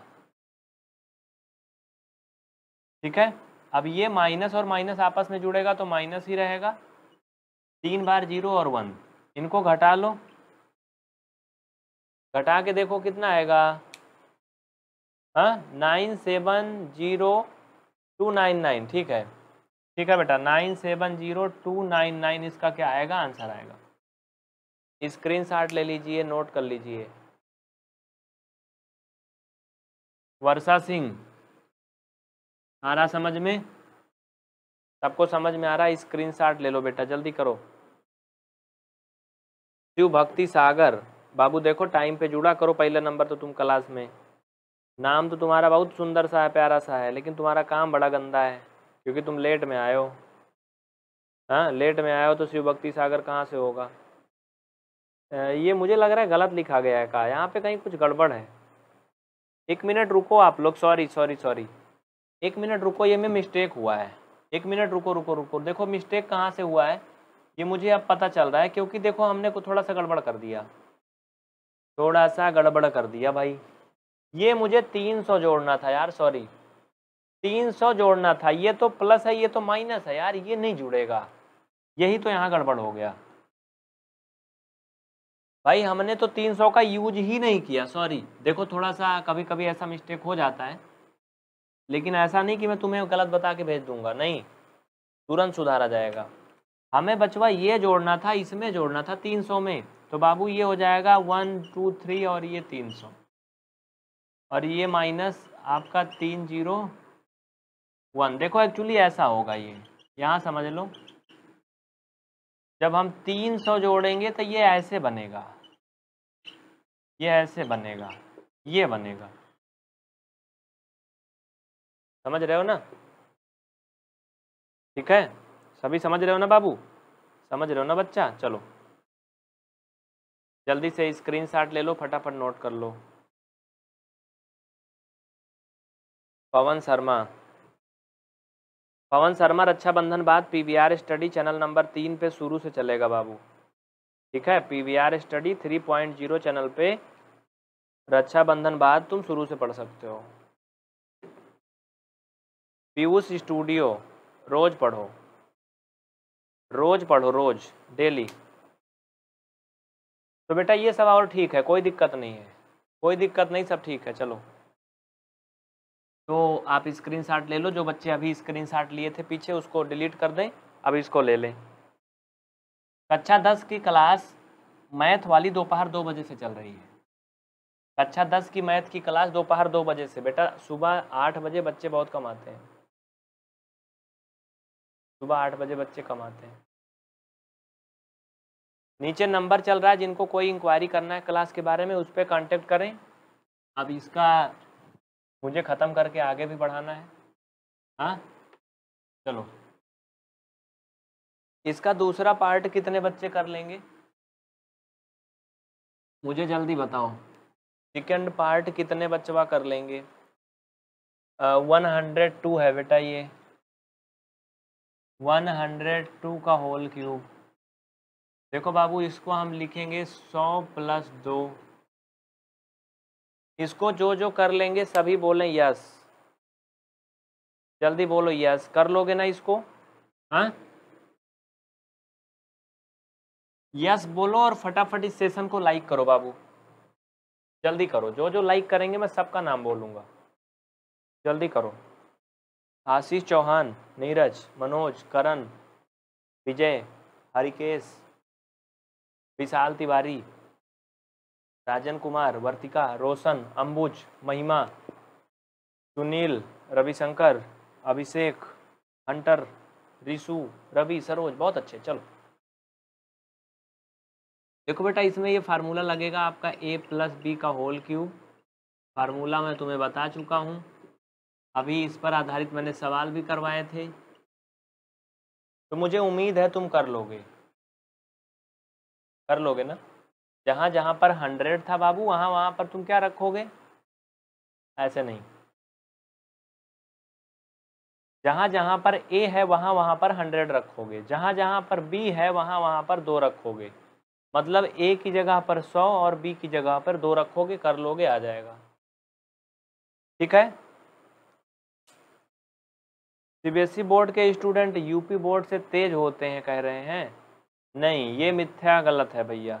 ठीक है अब ये माइनस और माइनस आपस में जुड़ेगा तो माइनस ही रहेगा तीन बार जीरो और वन इनको घटा लो घटा के देखो कितना आएगा हाँ nine seven zero two nine nine ठीक है ठीक है बेटा nine seven zero two nine nine इसका क्या आएगा आंसर आएगा स्क्रीन शॉट ले लीजिए नोट कर लीजिए वर्षा सिंह आ रहा समझ में सबको समझ में आ रहा है स्क्रीन ले लो बेटा जल्दी करो शिव भक्ति सागर बाबू देखो टाइम पे जुड़ा करो पहले नंबर तो तुम क्लास में नाम तो तुम्हारा बहुत सुंदर सा है प्यारा सा है लेकिन तुम्हारा काम बड़ा गंदा है क्योंकि तुम लेट में आयो हाँ लेट में आयो तो शिव भक्ति सागर कहाँ से होगा ये मुझे लग रहा है गलत लिखा गया है कहा यहाँ पे कहीं कुछ गड़बड़ है एक मिनट रुको आप लोग सॉरी सॉरी सॉरी एक मिनट रुको ये में मिस्टेक हुआ है एक मिनट रुको रुको रुको देखो मिस्टेक कहाँ से हुआ है ये मुझे अब पता चल रहा है क्योंकि देखो हमने को थोड़ा सा गड़बड़ कर दिया थोड़ा सा गड़बड़ कर दिया भाई ये मुझे तीन सौ जोड़ना था यार सॉरी तीन सौ जोड़ना था ये तो प्लस है ये तो माइनस है यार ये नहीं जुड़ेगा यही तो यहाँ गड़बड़ हो गया भाई हमने तो तीन सौ का यूज ही नहीं किया सॉरी देखो थोड़ा सा कभी कभी ऐसा मिस्टेक हो जाता है लेकिन ऐसा नहीं कि मैं तुम्हें गलत बता के भेज दूंगा नहीं तुरंत सुधारा जाएगा हमें बचवा ये जोड़ना था इसमें जोड़ना था तीन सौ में तो बाबू ये हो जाएगा वन टू थ्री और ये तीन सौ और ये माइनस आपका तीन जीरो वन देखो एक्चुअली ऐसा होगा ये यहाँ समझ लो जब हम तीन सौ जोड़ेंगे तो ये ऐसे बनेगा ये ऐसे बनेगा ये बनेगा समझ रहे हो ना ठीक है सभी समझ रहे हो ना बाबू समझ रहे हो ना बच्चा चलो जल्दी से स्क्रीनशॉट ले लो फटाफट नोट कर लो पवन शर्मा पवन शर्मा रक्षाबंधन बाद पीवीआर स्टडी चैनल नंबर तीन पे शुरू से चलेगा बाबू ठीक है PVR study three point zero channel पे रक्षाबंधन बाद तुम शुरू से पढ़ सकते हो पीयूष स्टूडियो रोज पढ़ो रोज पढ़ो रोज डेली तो बेटा ये सब और ठीक है कोई दिक्कत नहीं है कोई दिक्कत नहीं सब ठीक है चलो तो आप स्क्रीनशॉट ले लो जो बच्चे अभी स्क्रीनशॉट लिए थे पीछे उसको डिलीट कर दें अब इसको ले लें कक्षा दस की क्लास मैथ वाली दोपहर दो बजे से चल रही है कक्षा दस की मैथ की क्लास दोपहर दो बजे से बेटा सुबह आठ बजे बच्चे बहुत कम आते हैं सुबह आठ बजे बच्चे कमाते हैं नीचे नंबर चल रहा है जिनको कोई इंक्वायरी करना है क्लास के बारे में उस पर कॉन्टेक्ट करें अब इसका मुझे ख़त्म करके आगे भी बढ़ाना है हाँ चलो इसका दूसरा पार्ट कितने बच्चे कर लेंगे मुझे जल्दी बताओ सेकेंड पार्ट कितने बच्चवा कर लेंगे वन हंड्रेड टू है बेटा ये वन हंड्रेड टू का होल क्यूब देखो बाबू इसको हम लिखेंगे सौ प्लस दो इसको जो जो कर लेंगे सभी बोलें यस जल्दी बोलो यस कर लोगे ना इसको हाँ यस बोलो और फटाफट इस सेशन को लाइक करो बाबू जल्दी करो जो जो लाइक करेंगे मैं सबका नाम बोलूँगा जल्दी करो आशीष चौहान नीरज मनोज करण विजय हरिकेश विशाल तिवारी राजन कुमार वर्तिका रोशन अंबुज महिमा सुनील रविशंकर अभिषेक हंटर रिशु रवि सरोज बहुत अच्छे चलो देखो बेटा इसमें ये फार्मूला लगेगा आपका ए प्लस बी का होल क्यूब फार्मूला मैं तुम्हें बता चुका हूँ अभी इस पर आधारित मैंने सवाल भी करवाए थे तो मुझे उम्मीद है तुम कर लोगे कर लोगे ना जहाँ जहाँ पर हंड्रेड था बाबू वहाँ वहाँ पर तुम क्या रखोगे ऐसे नहीं जहाँ जहाँ पर ए है वहाँ वहाँ पर हंड्रेड रखोगे जहाँ जहाँ पर बी है वहाँ वहाँ पर दो रखोगे मतलब ए की जगह पर सौ और बी की जगह पर दो रखोगे कर लोगे आ जाएगा ठीक है सी बोर्ड के स्टूडेंट यूपी बोर्ड से तेज होते हैं कह रहे हैं नहीं ये मिथ्या गलत है भैया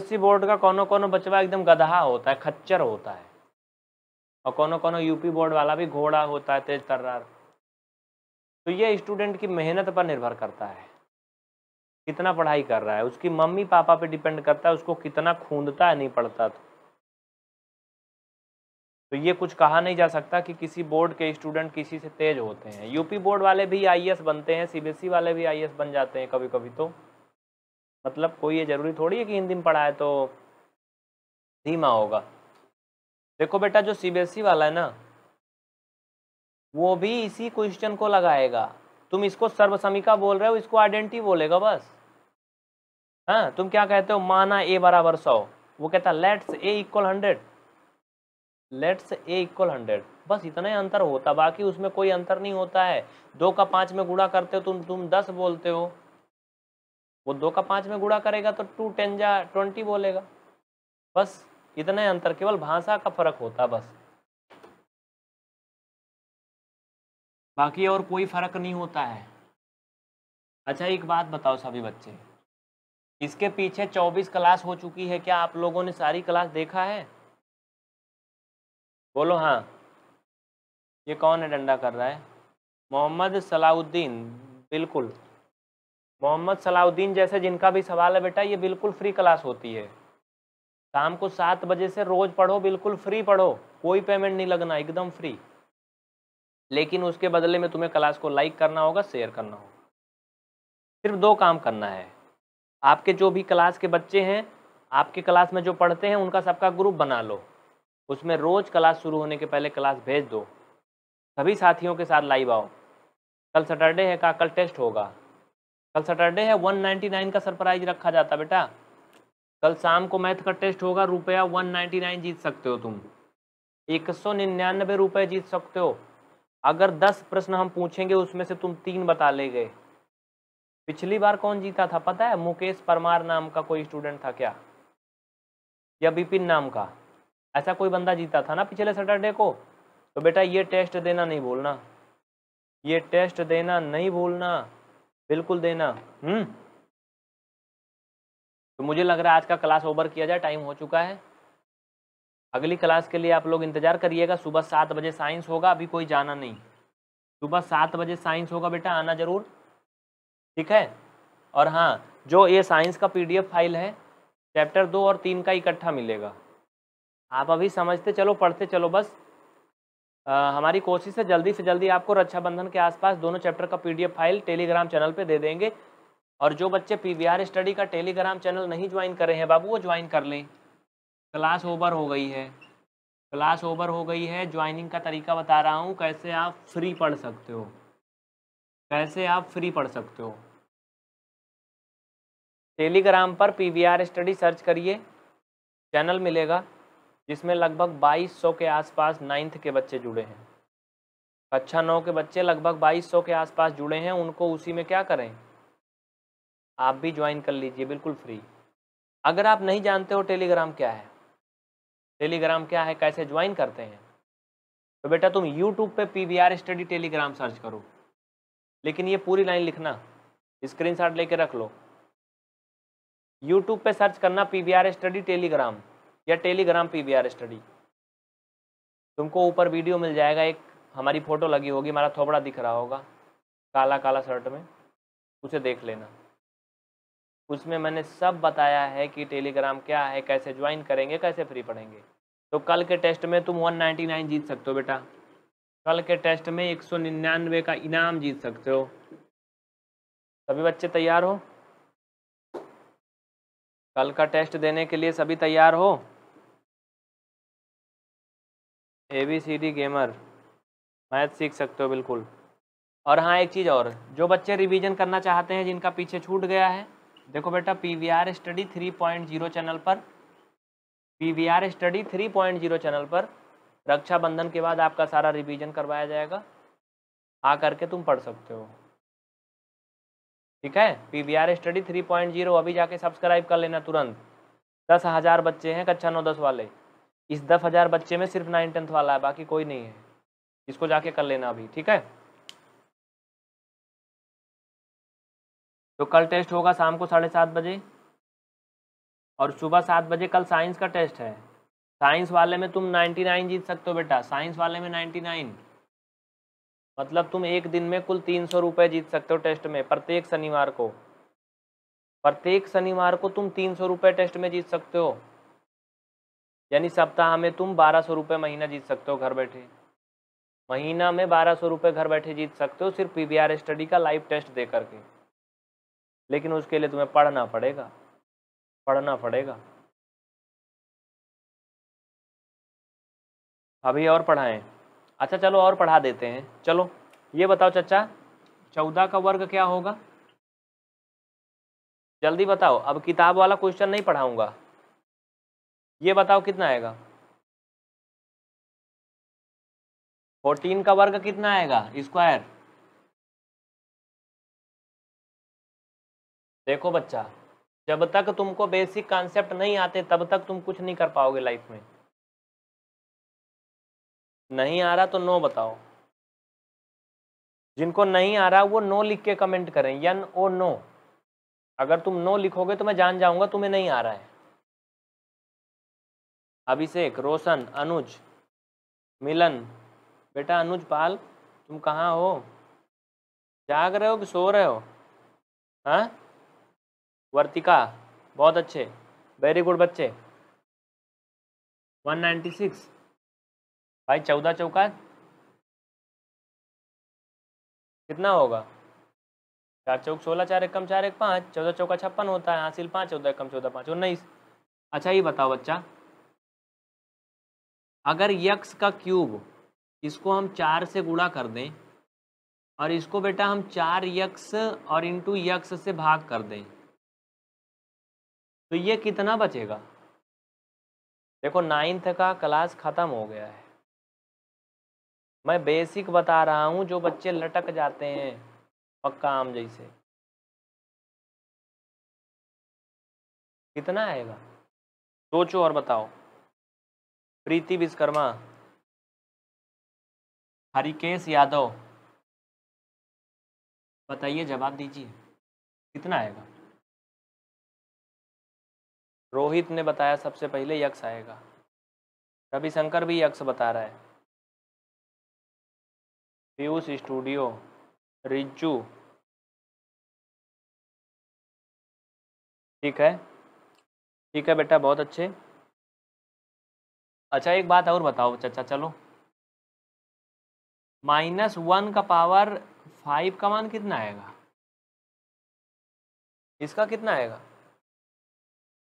सी बोर्ड का कोनो कोनो बचवा एकदम गधा होता है खच्चर होता है और कोनो कोनो यूपी बोर्ड वाला भी घोड़ा होता है तेज तर्रार तो ये स्टूडेंट की मेहनत पर निर्भर करता है कितना पढ़ाई कर रहा है उसकी मम्मी पापा पे डिपेंड करता है उसको कितना खूंदता है नहीं पढ़ता तो तो ये कुछ कहा नहीं जा सकता कि किसी बोर्ड के स्टूडेंट किसी से तेज होते हैं यूपी बोर्ड वाले भी आईएएस बनते हैं सीबीएसई वाले भी आईएएस बन जाते हैं कभी कभी तो मतलब कोई ये जरूरी थोड़ी है कि हिंदी में पढ़ाए तो धीमा होगा देखो बेटा जो सीबीएसई वाला है ना वो भी इसी क्वेश्चन को लगाएगा तुम इसको सर्वसमिका बोल रहे हो इसको आइडेंटिटी बोलेगा बस हाँ तुम क्या कहते हो माना ए बराबर सौ वो कहता let's a equal hundred let's a equal hundred बस इतना ही अंतर होता बाकी उसमें कोई अंतर नहीं होता है दो का पाँच में गुड़ा करते हो तुम तुम दस बोलते हो वो दो का पाँच में गुड़ा करेगा तो टू टेन जा ट्वेंटी बोलेगा बस इतना ही अंतर केवल भाषा का फर्क होता बस बाकी और कोई फर्क नहीं होता है अच्छा एक बात बताओ सभी बच्चे इसके पीछे चौबीस क्लास हो चुकी है क्या आप लोगों ने सारी क्लास देखा है बोलो हाँ ये कौन है डंडा कर रहा है मोहम्मद सलाउद्दीन बिल्कुल मोहम्मद सलाउद्दीन जैसे जिनका भी सवाल है बेटा ये बिल्कुल फ्री क्लास होती है शाम को सात बजे से रोज़ पढ़ो बिल्कुल फ्री पढ़ो कोई पेमेंट नहीं लगना एकदम फ्री लेकिन उसके बदले में तुम्हें क्लास को लाइक करना होगा शेयर करना होगा सिर्फ दो काम करना है आपके जो भी क्लास के बच्चे हैं आपके क्लास में जो पढ़ते हैं उनका सबका ग्रुप बना लो उसमें रोज़ क्लास शुरू होने के पहले क्लास भेज दो सभी साथियों के साथ लाइव आओ कल सैटरडे है का कल टेस्ट होगा कल सैटरडे है 199 का सरप्राइज रखा जाता बेटा कल शाम को मैथ का टेस्ट होगा रुपया 199 जीत सकते हो तुम एक सौ निन्यानबे रुपये जीत सकते हो अगर दस प्रश्न हम पूछेंगे उसमें से तुम तीन बता ले गए पिछली बार कौन जीता था पता है मुकेश परमार नाम का कोई स्टूडेंट था क्या या बिपिन नाम का ऐसा कोई बंदा जीता था ना पिछले सैटरडे को तो बेटा ये टेस्ट देना नहीं बोलना ये टेस्ट देना नहीं बोलना बिल्कुल देना हम्म तो मुझे लग रहा है आज का क्लास ओवर किया जाए टाइम हो चुका है अगली क्लास के लिए आप लोग इंतजार करिएगा सुबह सात बजे साइंस होगा अभी कोई जाना नहीं सुबह सात बजे साइंस होगा बेटा आना जरूर ठीक है और हाँ जो ये साइंस का पीडीएफ फाइल है चैप्टर दो और तीन का इकट्ठा मिलेगा आप अभी समझते चलो पढ़ते चलो बस आ, हमारी कोशिश है जल्दी से जल्दी आपको रक्षाबंधन के आसपास दोनों चैप्टर का पीडीएफ फाइल टेलीग्राम चैनल पे दे देंगे और जो बच्चे पी स्टडी का टेलीग्राम चैनल नहीं ज्वाइन कर रहे हैं बाबू वो ज्वाइन कर लें क्लास ओवर हो गई है क्लास ओवर हो गई है ज्वाइनिंग का तरीका बता रहा हूँ कैसे आप फ्री पढ़ सकते हो कैसे आप फ्री पढ़ सकते हो टेलीग्राम पर पी स्टडी सर्च करिए चैनल मिलेगा जिसमें लगभग 2200 के आसपास नाइन्थ के बच्चे जुड़े हैं कक्षा अच्छा नौ के बच्चे लगभग 2200 के आसपास जुड़े हैं उनको उसी में क्या करें आप भी ज्वाइन कर लीजिए बिल्कुल फ्री अगर आप नहीं जानते हो टेलीग्राम क्या है टेलीग्राम क्या है कैसे ज्वाइन करते हैं तो बेटा तुम यूट्यूब पे P V R study Telegram search करो लेकिन ये पूरी लाइन लिखना स्क्रीन लेके रख लो यूट्यूब पे सर्च करना P V R study Telegram या टेलीग्राम पी स्टडी तुमको ऊपर वीडियो मिल जाएगा एक हमारी फ़ोटो लगी होगी हमारा थोबड़ा दिख रहा होगा काला काला शर्ट में उसे देख लेना उसमें मैंने सब बताया है कि टेलीग्राम क्या है कैसे ज्वाइन करेंगे कैसे फ्री पढ़ेंगे तो कल के टेस्ट में तुम 199 जीत सकते हो बेटा कल के टेस्ट में एक का इनाम जीत सकते हो सभी बच्चे तैयार हो कल का टेस्ट देने के लिए सभी तैयार हो A B C D gamer math सीख सकते हो बिल्कुल और हाँ एक चीज़ और जो बच्चे रिवीजन करना चाहते हैं जिनका पीछे छूट गया है देखो बेटा P V R study three point zero channel पर P V R study three point zero channel पर रक्षाबंधन के बाद आपका सारा रिवीजन करवाया जाएगा आ हाँ, करके तुम पढ़ सकते हो ठीक है P V R study three point zero अभी जाके सब्सक्राइब कर लेना तुरंत दस हज़ार बच्चे हैं कक्षा नौ दस वाले इस दस हज़ार बच्चे में सिर्फ नाइन टेंथ वाला है बाकी कोई नहीं है इसको जाके कर लेना अभी ठीक है तो कल टेस्ट होगा शाम को साढ़े सात बजे और सुबह सात बजे कल साइंस का टेस्ट है साइंस वाले में तुम नाइन्टी नाइन जीत सकते हो बेटा साइंस वाले में नाइन्टी नाइन मतलब तुम एक दिन में कुल तीन सौ रुपये जीत सकते हो टेस्ट में प्रत्येक शनिवार को प्रत्येक शनिवार को तुम तीन सौ रुपये टेस्ट में जीत सकते हो यानी सप्ताह में तुम बारह सौ रुपये महीना जीत सकते हो घर बैठे महीना में बारह सौ रुपये घर बैठे जीत सकते हो सिर्फ पी स्टडी का लाइव टेस्ट दे करके लेकिन उसके लिए तुम्हें पढ़ना पड़ेगा पढ़ना पड़ेगा अभी और पढ़ाएं अच्छा चलो और पढ़ा देते हैं चलो ये बताओ चचा चौदह का वर्ग क्या होगा जल्दी बताओ अब किताब वाला क्वेश्चन नहीं पढ़ाऊंगा ये बताओ कितना आएगा फोर्टीन का वर्ग कितना आएगा स्क्वायर देखो बच्चा जब तक तुमको बेसिक कॉन्सेप्ट नहीं आते तब तक तुम कुछ नहीं कर पाओगे लाइफ में नहीं आ रहा तो नो बताओ जिनको नहीं आ रहा वो नो लिख के कमेंट करें यन ओ नो अगर तुम नो लिखोगे तो मैं जान जाऊंगा तुम्हें नहीं आ रहा है अभिषेक रोशन अनुज मिलन बेटा अनुज पाल तुम कहाँ हो जाग रहे हो कि सो रहे हो हाँ वर्तिका बहुत अच्छे वेरी गुड बच्चे 196 भाई चौदह चौका कितना होगा चार चौक सोलह चार एक कम चार एक पाँच चौदह चौका छप्पन होता है हासिल पाँच चौदह एक कम चौदह पाँच उन्नीस अच्छा ये बताओ बच्चा अगर यक्स का क्यूब इसको हम चार से गुणा कर दें और इसको बेटा हम चार यक्स और इंटू यक्स से भाग कर दें तो ये कितना बचेगा देखो नाइन्थ का क्लास ख़त्म हो गया है मैं बेसिक बता रहा हूँ जो बच्चे लटक जाते हैं पक्का आम जैसे कितना आएगा सोचो और बताओ प्रीति विश्वकर्मा हरिकेश यादव बताइए जवाब दीजिए कितना आएगा रोहित ने बताया सबसे पहले यक्ष आएगा रविशंकर भी यक्ष बता रहा है पीयूष स्टूडियो रिज्जू ठीक है ठीक है बेटा बहुत अच्छे अच्छा एक बात और बताओ चचा चलो माइनस वन का पावर फाइव का मान कितना आएगा इसका कितना आएगा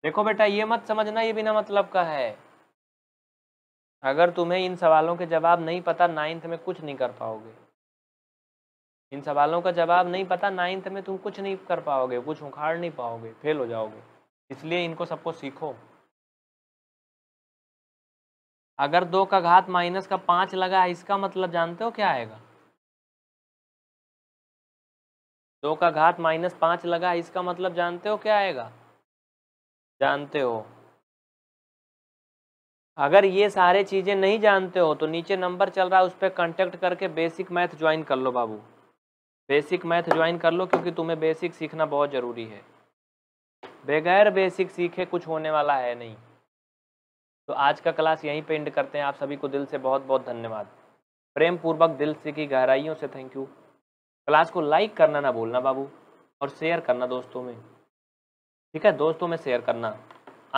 देखो बेटा ये मत समझना ये बिना मतलब का है अगर तुम्हें इन सवालों के जवाब नहीं पता नाइन्थ में कुछ नहीं कर पाओगे इन सवालों का जवाब नहीं पता नाइन्थ में तुम कुछ नहीं कर पाओगे कुछ उखाड़ नहीं पाओगे फेल हो जाओगे इसलिए इनको सबको सीखो अगर दो का घात माइनस का पाँच लगा है इसका मतलब जानते हो क्या आएगा दो का घात माइनस पाँच लगा है इसका मतलब जानते हो क्या आएगा जानते हो अगर ये सारे चीज़ें नहीं जानते हो तो नीचे नंबर चल रहा है उस पर कॉन्टेक्ट करके बेसिक मैथ ज्वाइन कर लो बाबू बेसिक मैथ ज्वाइन कर लो क्योंकि तुम्हें बेसिक सीखना बहुत ज़रूरी है बगैर बेसिक सीखे कुछ होने वाला है नहीं तो आज का क्लास यहीं पे एंड करते हैं आप सभी को दिल से बहुत बहुत धन्यवाद प्रेम पूर्वक दिल से की गहराइयों से थैंक यू क्लास को लाइक करना ना भूलना बाबू और शेयर करना दोस्तों में ठीक है दोस्तों में शेयर करना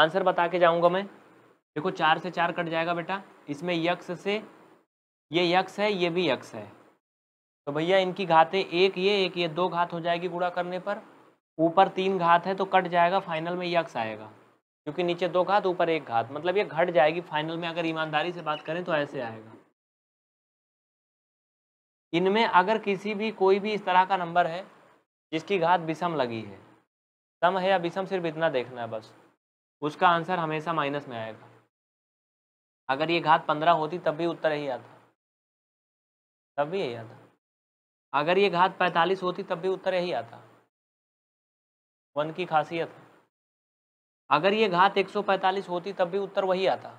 आंसर बता के जाऊँगा मैं देखो चार से चार कट जाएगा बेटा इसमें यक्ष से ये यक्ष है ये भी यक्ष है तो भैया इनकी घातें एक ये एक ये दो घात हो जाएगी गुड़ा करने पर ऊपर तीन घात है तो कट जाएगा फाइनल में यक्ष आएगा क्योंकि नीचे दो घात ऊपर एक घात मतलब ये घट जाएगी फाइनल में अगर ईमानदारी से बात करें तो ऐसे आएगा इनमें अगर किसी भी कोई भी इस तरह का नंबर है जिसकी घात विषम लगी है सम है या विषम सिर्फ इतना देखना है बस उसका आंसर हमेशा माइनस में आएगा अगर ये घात पंद्रह होती तब भी उत्तर यही आता तब भी यही आता अगर ये घात पैंतालीस होती तब भी उत्तर यही आता वन की खासियत है अगर ये घात 145 होती तब भी उत्तर वही आता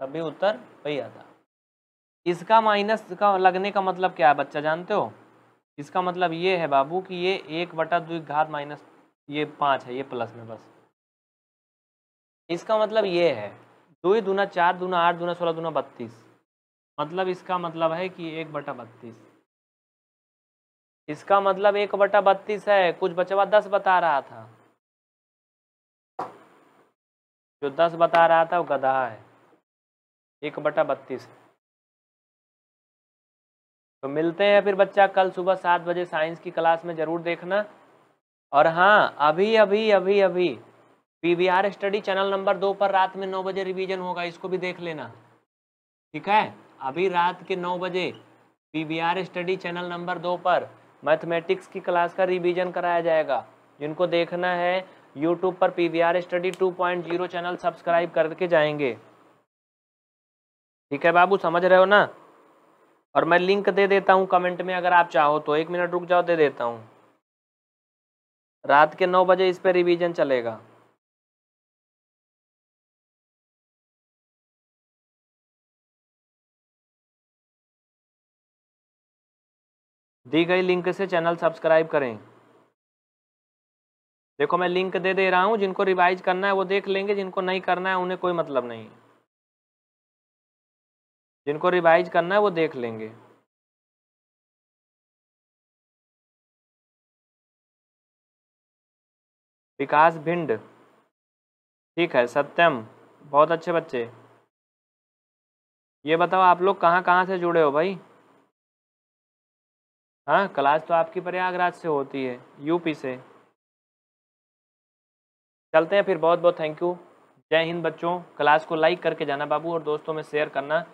तब भी उत्तर वही आता इसका माइनस का लगने का मतलब क्या है बच्चा जानते हो इसका मतलब ये है बाबू कि ये एक बटा दुई घात माइनस ये पाँच है ये प्लस में बस इसका मतलब ये है दो दूना चार दूना आठ दूना सोलह दूना बत्तीस मतलब इसका मतलब है कि एक बटा बत्तीस इसका मतलब एक बटा बत्तीस है कुछ बचवा दस बता रहा था जो दस बता रहा था वो गधा है एक बटा बत्तीस तो मिलते हैं फिर बच्चा कल सुबह सात बजे साइंस की क्लास में ज़रूर देखना और हाँ अभी अभी अभी अभी P V R study channel number दो पर रात में नौ बजे रिवीजन होगा इसको भी देख लेना ठीक है अभी रात के नौ बजे P V R study channel number दो पर मैथमेटिक्स की क्लास का रिवीजन कराया जाएगा जिनको देखना है यूट्यूब पर P V R study two point zero channel subscribe करके जाएंगे ठीक है बाबू समझ रहे हो ना और मैं लिंक दे देता हूँ कमेंट में अगर आप चाहो तो एक मिनट रुक जाओ दे देता हूँ रात के नौ बजे इस पर रिवीजन चलेगा दी गई लिंक से चैनल सब्सक्राइब करें देखो मैं लिंक दे दे रहा हूँ जिनको रिवाइज करना है वो देख लेंगे जिनको नहीं करना है उन्हें कोई मतलब नहीं जिनको रिवाइज करना है वो देख लेंगे विकास भिंड ठीक है सत्यम बहुत अच्छे बच्चे ये बताओ आप लोग कहाँ कहाँ से जुड़े हो भाई हाँ क्लास तो आपकी प्रयागराज से होती है यूपी से चलते हैं फिर बहुत बहुत थैंक यू जय हिंद बच्चों क्लास को लाइक करके जाना बाबू और दोस्तों में शेयर करना